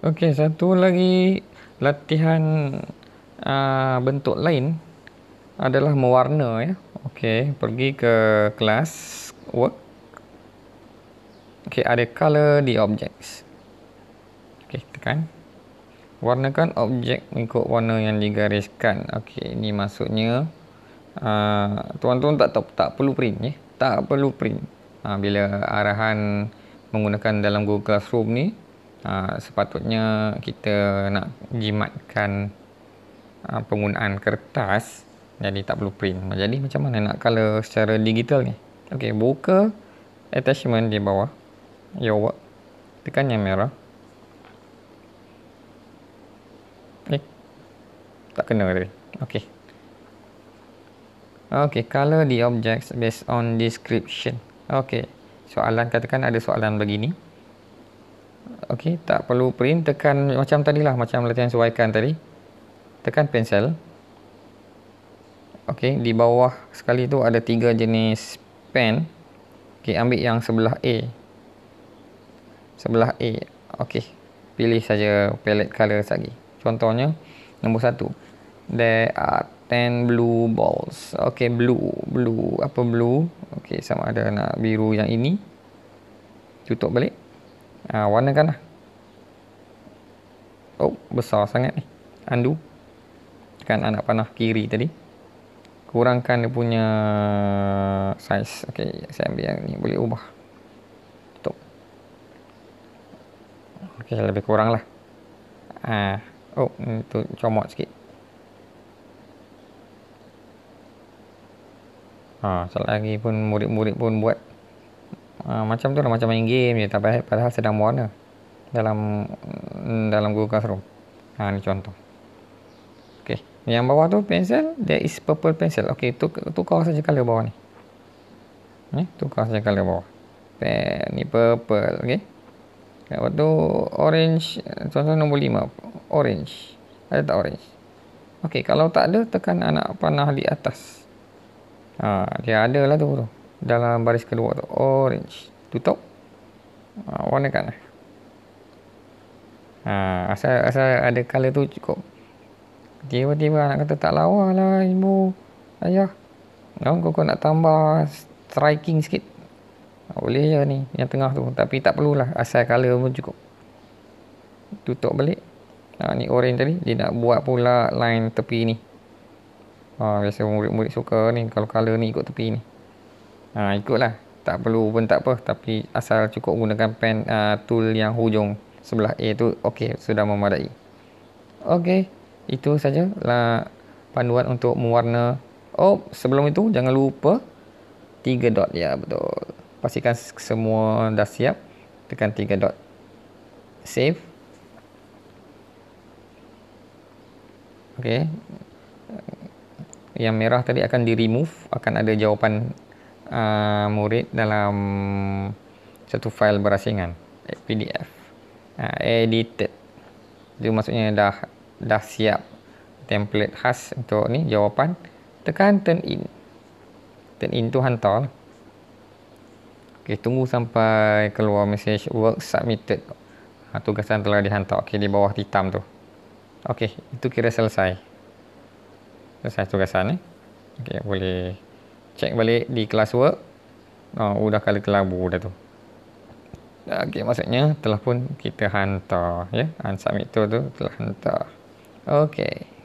Okey, satu lagi latihan uh, bentuk lain adalah mewarna ya. Okey, pergi ke kelas work. Okey, ada color di objects. Okey, tekan. Warnakan objek mengikut warna yang digariskan. Okey, ini maksudnya ah, tuan-tuan tak, tak tak perlu print ya. Tak perlu print. Uh, bila arahan menggunakan dalam Google Classroom ni Ha, sepatutnya kita nak jimatkan uh, penggunaan kertas jadi tak perlu print. Jadi macam mana nak color secara digital ni? Okey, buka attachment di bawah. Your work. Tekan yang merah. Eh. Tak kena tadi. Okey. Okey, color the objects based on description. Okey. Soalan katakan ada soalan begini. Okey, tak perlu print tekan macam tadi lah, macam latihan suaikan tadi. Tekan pensel. Okey, di bawah sekali tu ada tiga jenis pen. Okey, ambil yang sebelah A. Sebelah A. Okey. Pilih saja palette color lagi. Contohnya nombor satu. There are ten blue balls. Okey, blue, blue, apa blue? Okey, sama ada nak biru yang ini. Tutup balik ha, warnakan lah oh besar sangat ni Andu kan anak panah kiri tadi kurangkan dia punya size ok saya ambil yang ni boleh ubah tutup ok lebih kurang lah ha, oh tu comot sikit Ah, ha, selagi pun murid-murid pun buat uh, macam tu lah macam main game je tapi padahal sedang warna dalam mm, dalam Google Classroom ha, ni contoh Okey, yang bawah tu pencil there is purple pencil tu kau saja color bawah ni ni kau saja color bawah Pen, ni purple ok lepas tu orange contoh nombor 5 orange ada tak orange Okey, kalau tak ada tekan anak panah di atas ha, dia ada lah tu, tu dalam baris kedua tu orange tutup ha, warna kan ah ha, asal asal ada color tu cukup tiba-tiba anak kata tak lawa lah ibu ayah kan, kau no, kau nak tambah striking sikit boleh je ni yang tengah tu tapi tak perlulah asal color pun cukup tutup balik ha, ni orange tadi dia nak buat pula line tepi ni ha, biasa murid-murid suka ni kalau color ni ikut tepi ni ha, ikutlah tak perlu pun tak apa tapi asal cukup gunakan pen uh, tool yang hujung sebelah A tu okey sudah memadai okey itu sajalah panduan untuk mewarna oh sebelum itu jangan lupa tiga dot ya betul pastikan semua dah siap tekan tiga dot save okey yang merah tadi akan di remove akan ada jawapan uh, murid dalam satu fail berasingan PDF uh, edited itu maksudnya dah dah siap template khas untuk ni jawapan tekan turn in turn in tu hantar lah. okay, tunggu sampai keluar message work submitted ha, tugasan telah dihantar okay, di bawah hitam tu okay, itu kira selesai selesai tugasan ni eh? okay, boleh check balik di classwork. Ah, oh, udah kali kelabu dah tu. Okey, maksudnya telah pun kita hantar ya, yeah? unsubmit tu tu telah hantar. Okey.